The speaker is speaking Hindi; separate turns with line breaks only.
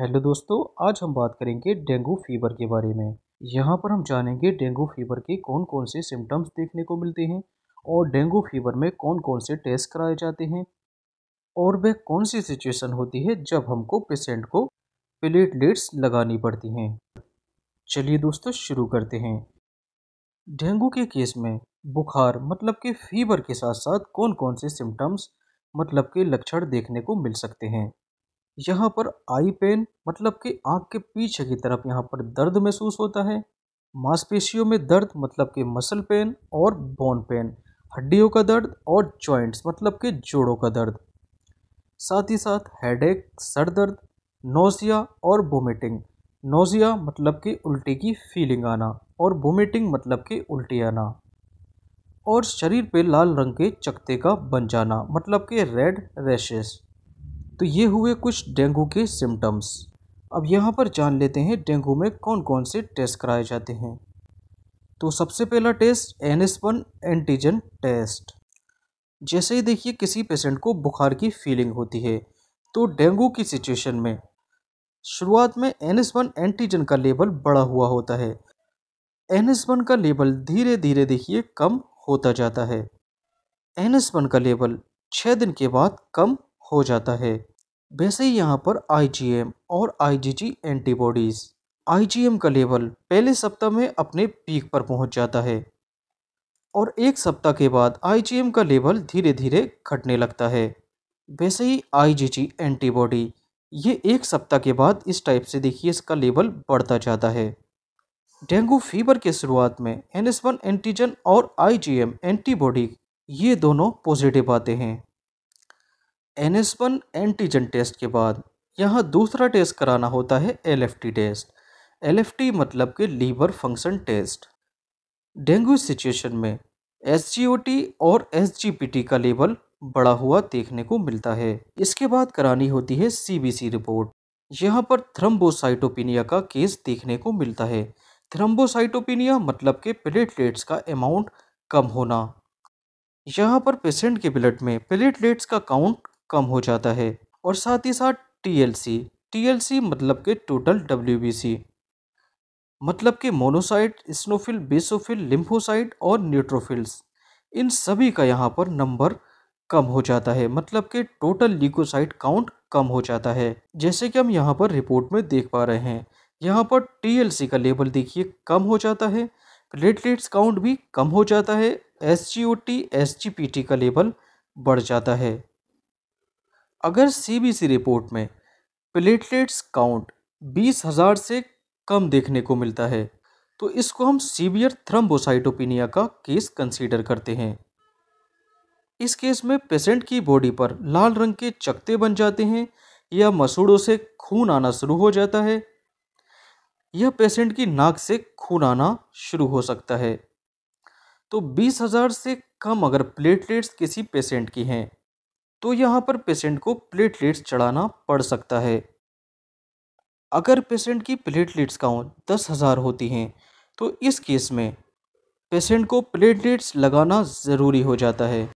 हेलो दोस्तों आज हम बात करेंगे डेंगू फीवर के बारे में यहाँ पर हम जानेंगे डेंगू फीवर के कौन कौन से सिम्टम्स देखने को मिलते हैं और डेंगू फीवर में कौन कौन से टेस्ट कराए जाते हैं और वह कौन सी सिचुएशन होती है जब हमको पेशेंट को प्लेटलेट्स लगानी पड़ती हैं चलिए दोस्तों शुरू करते हैं डेंगू के केस में बुखार मतलब कि फीवर के साथ साथ कौन कौन से सिम्टम्स मतलब के लक्षण देखने को मिल सकते हैं यहाँ पर आई पेन मतलब कि आँख के पीछे की तरफ यहाँ पर दर्द महसूस होता है मांसपेशियों में दर्द मतलब कि मसल पेन और बोन पेन हड्डियों का दर्द और जॉइंट्स मतलब कि जोड़ों का दर्द साथ ही साथ हेडेक सर दर्द नोजिया और वोमिटिंग नोजिया मतलब कि उल्टी की फीलिंग आना और वोमिटिंग मतलब कि उल्टी आना और शरीर पे लाल रंग के चकते का बन जाना मतलब कि रेड रैशेस तो ये हुए कुछ डेंगू के सिम्टम्स अब यहाँ पर जान लेते हैं डेंगू में कौन कौन से टेस्ट कराए जाते हैं तो सबसे पहला test N S one antigen test जैसे ही देखिए किसी पेशेंट को बुखार की फीलिंग होती है तो डेंगू की सिचुएशन में शुरुआत में एन एस वन एंटीजन का लेवल बड़ा हुआ होता है एन एस वन का लेवल धीरे धीरे देखिए कम होता जाता है एन एस वन का लेवल छः दिन के बाद कम हो जाता है वैसे ही यहाँ पर आई और आई एंटीबॉडीज़ आई का लेवल पहले सप्ताह में अपने पीक पर पहुँच जाता है और एक सप्ताह के बाद आई का लेवल धीरे धीरे घटने लगता है वैसे ही आई एंटीबॉडी ये एक सप्ताह के बाद इस टाइप से देखिए इसका लेवल बढ़ता जाता है डेंगू फीवर के शुरुआत में एन एस वन एंटीजन और आई एंटीबॉडी ये दोनों पॉजिटिव आते हैं N S one antigen test के बाद यहाँ दूसरा टेस्ट कराना होता है L F T test L F T मतलब कि liver function test dengue situation में एस जी ओ टी और एस जी पी टी का लेवल बड़ा हुआ देखने को मिलता है इसके बाद करानी होती है सी बी सी रिपोर्ट यहाँ पर थ्रम्बोसाइटोपिनिया का केस देखने को मिलता है थ्रम्बोसाइटोपिनिया मतलब के प्लेटलेट्स का अमाउंट कम होना यहाँ पर पेशेंट के ब्लड में प्लेटलेट्स का काउंट कम हो जाता है और साथ ही साथ टी टीएलसी मतलब के टोटल सी मतलब कि मोनोसाइट स्नोफिल बेसोफिल लिम्फोसाइट और न्यूट्रोफिल्स इन सभी का यहाँ पर नंबर कम हो जाता है मतलब कि टोटल लीकोसाइट काउंट कम हो जाता है जैसे कि हम यहाँ पर रिपोर्ट में देख पा रहे हैं यहाँ पर टीएलसी का लेवल देखिए कम हो जाता है प्लेटलेट्स काउंट भी कम हो जाता है S G O T S G P T का लेवल बढ़ जाता है अगर सीबीसी रिपोर्ट में प्लेटलेट्स काउंट बीस हज़ार से कम देखने को मिलता है तो इसको हम सीवियर थ्रम्बोसाइटोपिनिया का केस कंसीडर करते हैं इस केस में पेशेंट की बॉडी पर लाल रंग के चकते बन जाते हैं या मसूड़ों से खून आना शुरू हो जाता है यह पेशेंट की नाक से खून आना शुरू हो सकता है तो बीस हज़ार से कम अगर प्लेटलेट्स किसी पेशेंट की हैं तो यहाँ पर पेशेंट को प्लेटलेट्स चढ़ाना पड़ सकता है अगर पेशेंट की प्लेटलेट्स काउंट दस हज़ार होती हैं तो इस केस में पेशेंट को प्लेटलेट्स लगाना ज़रूरी हो जाता है